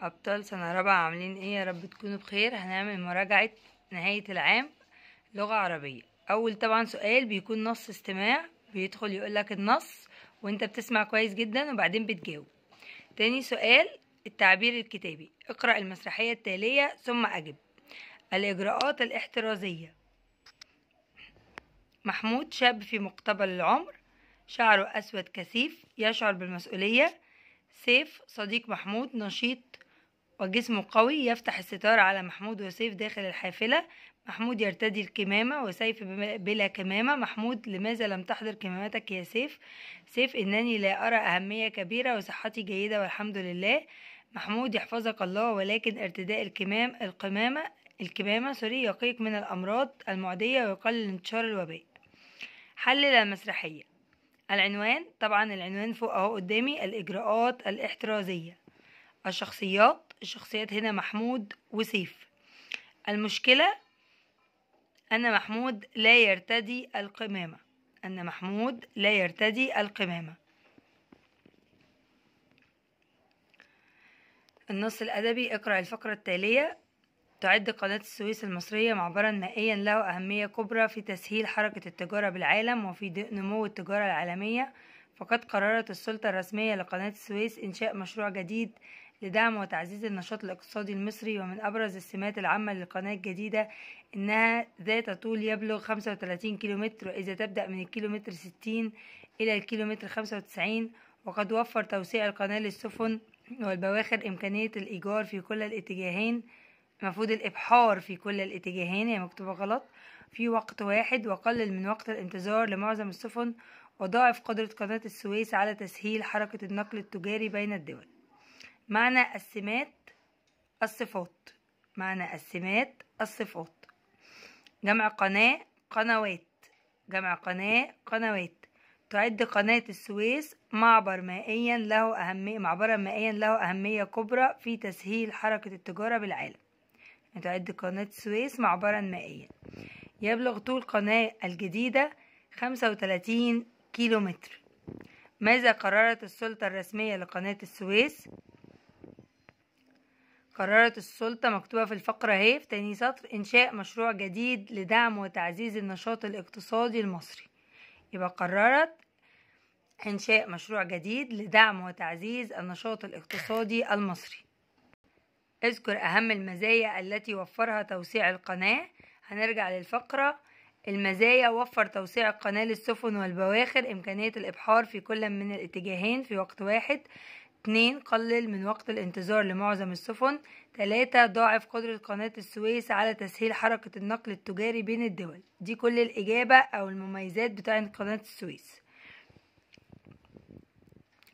ابطال سنة رابعة عاملين ايه يا رب تكونوا بخير هنعمل مراجعة نهاية العام لغة عربية اول طبعا سؤال بيكون نص استماع بيدخل يقولك النص وانت بتسمع كويس جدا وبعدين بتجاوب تاني سؤال التعبير الكتابي اقرأ المسرحية التالية ثم اجب الاجراءات الاحترازية محمود شاب في مقتبل العمر شعره اسود كثيف يشعر بالمسؤولية سيف صديق محمود نشيط وجسمه قوي يفتح الستار على محمود وسيف داخل الحافلة محمود يرتدي الكمامة وسيف بلا كمامة محمود لماذا لم تحضر كمامتك يا سيف سيف إنني لا أرى أهمية كبيرة وصحتي جيدة والحمد لله محمود يحفظك الله ولكن ارتداء الكمام القمامة الكمامة سوري يقيك من الأمراض المعدية ويقلل انتشار الوباء حلل المسرحية العنوان طبعا العنوان فوق اهو قدامي الإجراءات الاحترازية الشخصيات الشخصيات هنا محمود وسيف المشكلة أن محمود لا يرتدي القمامة أن محمود لا يرتدي القمامة النص الأدبي اقرأ الفقرة التالية تعد قناة السويس المصرية معبرا مائيا له أهمية كبرى في تسهيل حركة التجارة بالعالم وفي نمو التجارة العالمية فقد قررت السلطة الرسمية لقناة السويس إنشاء مشروع جديد لدعم وتعزيز النشاط الاقتصادي المصري ومن أبرز السمات العامة للقناة الجديدة إنها ذات طول يبلغ 35 كيلومتر إذا تبدأ من الكيلومتر 60 إلى الكيلومتر 95 وقد وفر توسيع القناة للسفن والبواخر إمكانية الإيجار في كل الاتجاهين المفروض الإبحار في كل الاتجاهين هي مكتوبة غلط في وقت واحد وقلل من وقت الانتظار لمعظم السفن وضاعف قدرة قناة السويس على تسهيل حركة النقل التجاري بين الدول معنى السمات الصفات معنى السمات الصفات جمع قناة قنوات جمع قناة قنوات تعد قناة السويس معبر مائيا له أهمية معبرا مائيا له أهمية كبرى في تسهيل حركة التجارة بالعالم يعني تعد قناة السويس معبرا مائيا يبلغ طول قناة الجديدة 35 كيلومتر ماذا قررت السلطة الرسمية لقناة السويس قررت السلطة مكتوبة في الفقرة هي في تاني سطر إنشاء مشروع جديد لدعم وتعزيز النشاط الاقتصادي المصري يبقى قررت إنشاء مشروع جديد لدعم وتعزيز النشاط الاقتصادي المصري اذكر أهم المزايا التي وفرها توسيع القناة هنرجع للفقرة المزايا وفر توسيع القناة للسفن والبواخر إمكانية الإبحار في كل من الاتجاهين في وقت واحد اتنين قلل من وقت الانتظار لمعظم السفن تلاتة ضاعف قدرة قناة السويس على تسهيل حركة النقل التجاري بين الدول دي كل الإجابة أو المميزات بتاعة قناة السويس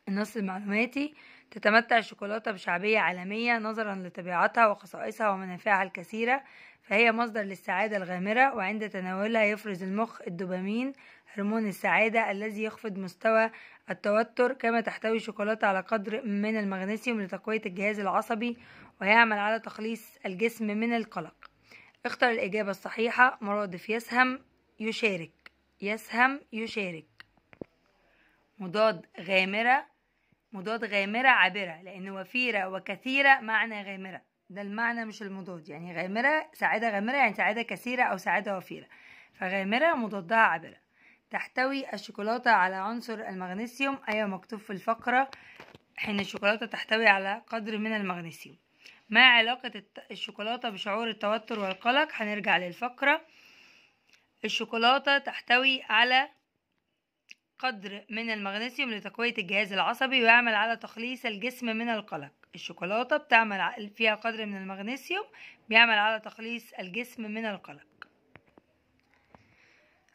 النص المعلوماتي تتمتع الشوكولاتة بشعبية عالمية نظرا لطبيعتها وخصائصها ومنافعها الكثيرة فهي مصدر للسعادة الغامرة وعند تناولها يفرز المخ الدوبامين هرمون السعادة الذي يخفض مستوى التوتر كما تحتوي الشوكولاتة على قدر من المغنيسيوم لتقوية الجهاز العصبي ويعمل على تخليص الجسم من القلق اختر الإجابة الصحيحة مرادف يسهم يشارك يسهم يشارك مضاد غامرة مضاد غامرة عابرة لأن وفيرة وكثيرة معنى غامرة ده المعنى مش المضاد يعني غامرة سعادة غامرة يعني سعادة كثيرة أو سعادة وفيرة فغامرة مضادها عابرة تحتوي الشوكولاتة على عنصر المغنيسيوم أيوة مكتوب في الفقرة حين الشوكولاتة تحتوي على قدر من المغنيسيوم ما علاقة الشوكولاتة بشعور التوتر والقلق هنرجع للفقرة الشوكولاتة تحتوي على قدر من المغنيسيوم لتقوية الجهاز العصبي ويعمل على تخليص الجسم من القلق الشوكولاتة بتعمل فيها قدر من المغنيسيوم بيعمل على تخليص الجسم من القلق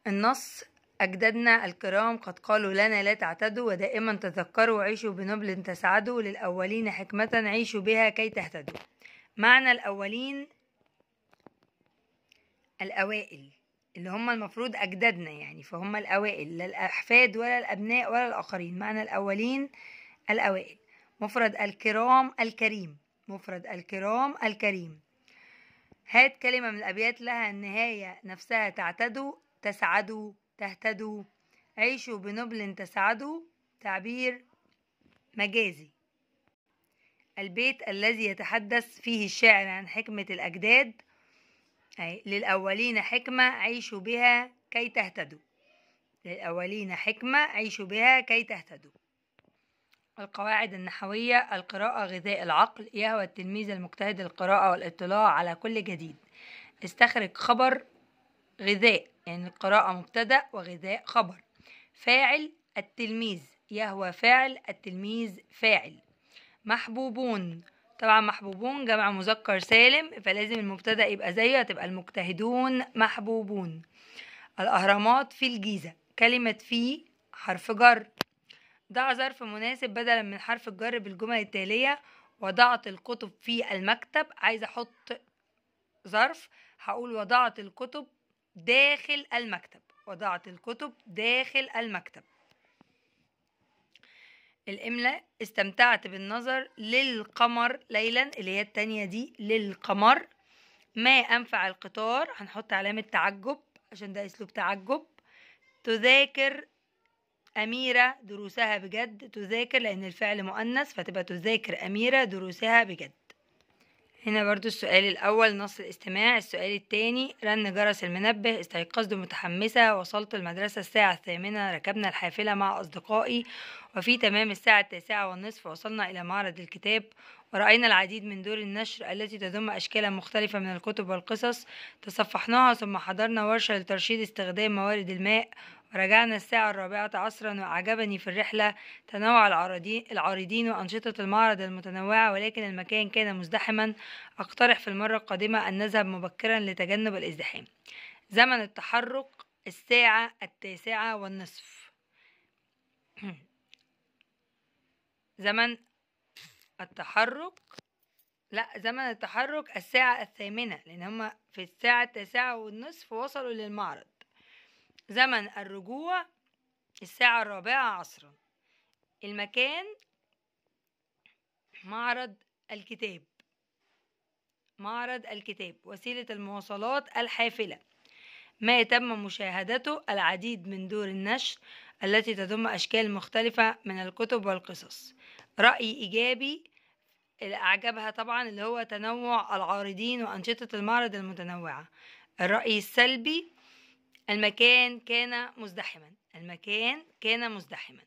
النص أجدادنا الكرام قد قالوا لنا لا تعتدوا ودائما تذكروا عيشوا بنبل تسعدوا للأولين حكمة عيشوا بها كي تهتدوا معنى الأولين الأوائل اللي هم المفروض أجدادنا يعني فهم الأوائل لا الأحفاد ولا الأبناء ولا الآخرين معنى الأولين الأوائل مفرد الكرام الكريم مفرد الكرام الكريم هات كلمة من الأبيات لها النهاية نفسها تعتدوا تسعدوا تهتدوا عيشوا بنبل تسعدوا تعبير مجازي البيت الذي يتحدث فيه الشاعر عن حكمة الأجداد أي للأولين حكمة عيشوا بها كي تهتدوا للأولين حكمة عيشوا بها كي تهتدوا القواعد النحوية القراءة غذاء العقل يهوى التلميذ المجتهد القراءة والاطلاع على كل جديد استخرج خبر غذاء يعني القراءة مبتدأ وغذاء خبر فاعل التلميذ يهوى فاعل التلميذ فاعل محبوبون طبعا محبوبون جمع مذكر سالم فلازم المبتدا يبقى زيه هتبقى المجتهدون محبوبون الاهرامات في الجيزه كلمه في حرف جر ضع ظرف مناسب بدلا من حرف الجر بالجمل التاليه وضعت الكتب في المكتب عايزه احط ظرف هقول وضعت الكتب داخل المكتب وضعت الكتب داخل المكتب الإملاء استمتعت بالنظر للقمر ليلا اللي هي التانية دي للقمر ما أنفع القطار هنحط علامة تعجب عشان ده أسلوب تعجب تذاكر أميرة دروسها بجد تذاكر لأن الفعل مؤنث فتبقى تذاكر أميرة دروسها بجد هنا برضو السؤال الأول نص الاستماع السؤال التاني رن جرس المنبه استيقظت متحمسة وصلت المدرسة الساعة الثامنة ركبنا الحافلة مع أصدقائي وفي تمام الساعة التاسعة والنصف وصلنا إلى معرض الكتاب ورأينا العديد من دور النشر التي تضم أشكالا مختلفة من الكتب والقصص تصفحناها ثم حضرنا ورشة لترشيد استخدام موارد الماء رجعنا الساعة الرابعة عصرا وأعجبني في الرحلة تنوع العارضين وأنشطة المعرض المتنوعة ولكن المكان كان مزدحما أقترح في المرة القادمة أن نذهب مبكرا لتجنب الازدحام زمن التحرك الساعة التاسعة والنصف زمن التحرك لا زمن التحرك الساعة الثامنة لأن هما في الساعة التاسعة والنصف وصلوا للمعرض زمن الرجوع الساعة الرابعة عصرا المكان معرض الكتاب معرض الكتاب وسيلة المواصلات الحافلة ما يتم مشاهدته العديد من دور النشر التي تضم أشكال مختلفة من الكتب والقصص رأي إيجابي اللي أعجبها طبعا اللي هو تنوع العارضين وأنشطة المعرض المتنوعة الرأي السلبي المكان كان مزدحما المكان كان مزدحما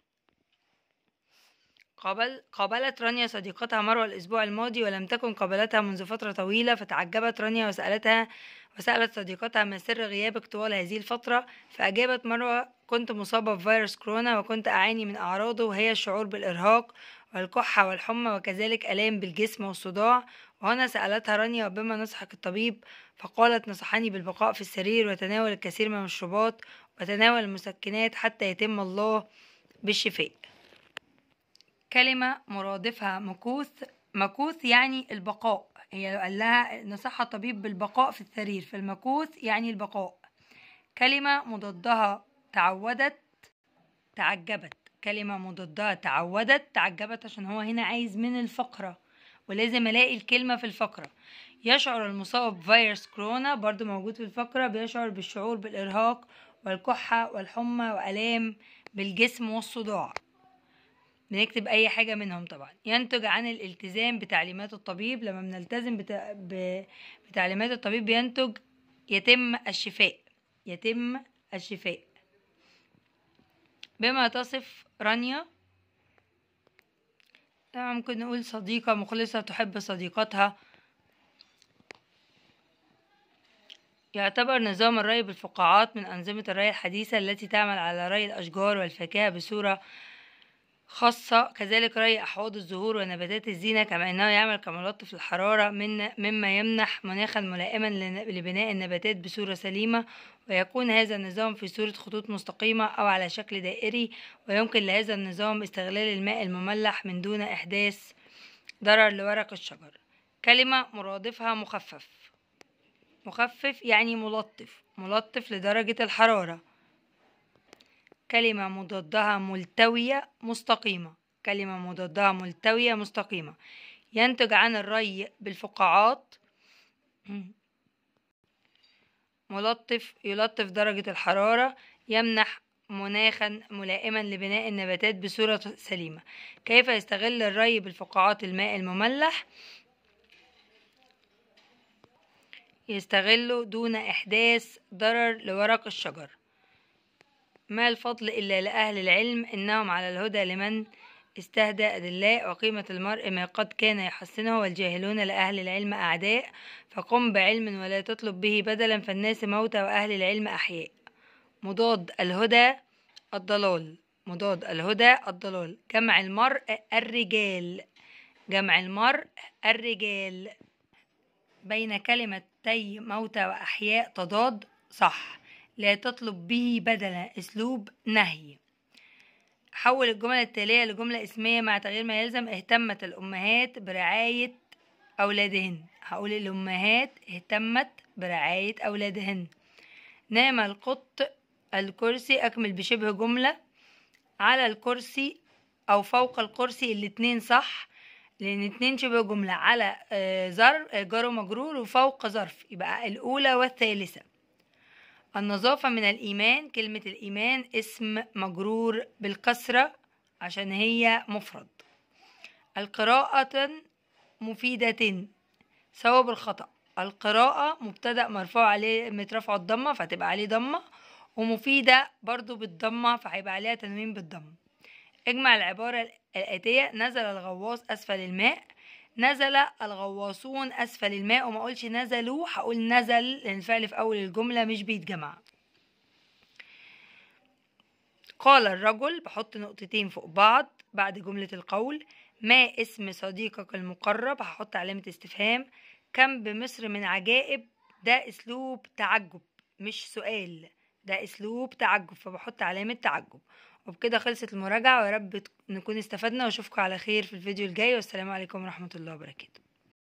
قبل قابلت رانيا صديقتها مروة الأسبوع الماضي ولم تكن قابلتها منذ فترة طويلة فتعجبت رانيا وسألتها وسألت صديقتها ما سر غيابك طوال هذه الفترة فأجابت مروة كنت مصابة بفيروس كورونا وكنت أعاني من أعراضه وهي الشعور بالإرهاق والكحة والحمى وكذلك ألام بالجسم والصداع وهنا سألتها رانيا بما نصحك الطبيب فقالت نصحني بالبقاء في السرير وتناول الكثير من المشروبات وتناول المسكنات حتى يتم الله بالشفاء كلمة مرادفها مكوث مكوث يعني البقاء هي قال لها نصحها الطبيب بالبقاء في السرير فالمكوث يعني البقاء كلمة مضادها تعودت تعجبت كلمة مضادها تعودت تعجبت عشان هو هنا عايز من الفقرة ولازم الاقي الكلمة في الفقرة يشعر المصاب بفيروس كورونا برضو موجود في الفقرة بيشعر بالشعور بالإرهاق والكحة والحمى وألام بالجسم والصداع بنكتب أي حاجة منهم طبعا ينتج عن الالتزام بتعليمات الطبيب لما بنلتزم بتا... ب... بتعليمات الطبيب ينتج يتم الشفاء يتم الشفاء بما تصف رانيا ممكن نقول صديقة مخلصة تحب صديقتها يعتبر نظام الري بالفقاعات من أنظمة الري الحديثة التي تعمل على ري الأشجار والفاكهة بصورة خاصة كذلك ري أحواض الزهور ونباتات الزينة كما أنه يعمل كملطف الحرارة من مما يمنح مناخا ملائما لبناء النباتات بصورة سليمة ويكون هذا النظام في صورة خطوط مستقيمة أو على شكل دائري ويمكن لهذا النظام استغلال الماء المملح من دون إحداث ضرر لورق الشجر كلمة مرادفها مخفف مخفف يعني ملطف ملطف لدرجة الحرارة كلمة مضادها ملتوية مستقيمة كلمة مضادها ملتوية مستقيمة ينتج عن الري بالفقاعات ملطف يلطف درجة الحرارة يمنح مناخا ملائما لبناء النباتات بصورة سليمة كيف يستغل الري بالفقاعات الماء المملح يستغله دون إحداث ضرر لورق الشجر ما الفضل إلا لأهل العلم إنهم على الهدى لمن استهدى أدلاء وقيمة المرء ما قد كان يحسنه والجاهلون لأهل العلم أعداء فقم بعلم ولا تطلب به بدلا فالناس موتى وأهل العلم أحياء مضاد الهدى الضلال مضاد الهدى الضلال جمع المرء الرجال جمع المرء الرجال بين كلمتي موتى وأحياء تضاد صح لا تطلب به بدلا اسلوب نهي حول الجمل التالية لجملة اسمية مع تغيير ما يلزم اهتمت الأمهات برعاية أولادهن هقول الأمهات اهتمت برعاية أولادهن نام القط الكرسي أكمل بشبه جملة على الكرسي أو فوق الكرسي الاتنين صح لأن اتنين شبه جملة على جر آه، آه، جار ومجرور وفوق ظرف يبقى الأولى والثالثة النظافة من الإيمان كلمة الإيمان اسم مجرور بالكسرة عشان هي مفرد القراءة مفيدة ثواب الخطأ القراءة مبتدأ مرفوع عليه مترفع الضمة فتبقى عليه ضمة ومفيدة برضو بالضمة فهيبقى عليها تنوين بالضمة اجمع العبارة الآتية نزل الغواص أسفل الماء نزل الغواصون أسفل الماء وما قلتش نزلوا هقول نزل لأن الفعل في أول الجملة مش بيتجمع قال الرجل بحط نقطتين فوق بعض بعد جملة القول ما اسم صديقك المقرب هحط علامة استفهام كم بمصر من عجائب ده أسلوب تعجب مش سؤال ده أسلوب تعجب فبحط علامة تعجب وبكده خلصت المراجعة ورب تكون نكون استفدنا واشوفكم على خير في الفيديو الجاي والسلام عليكم ورحمه الله وبركاته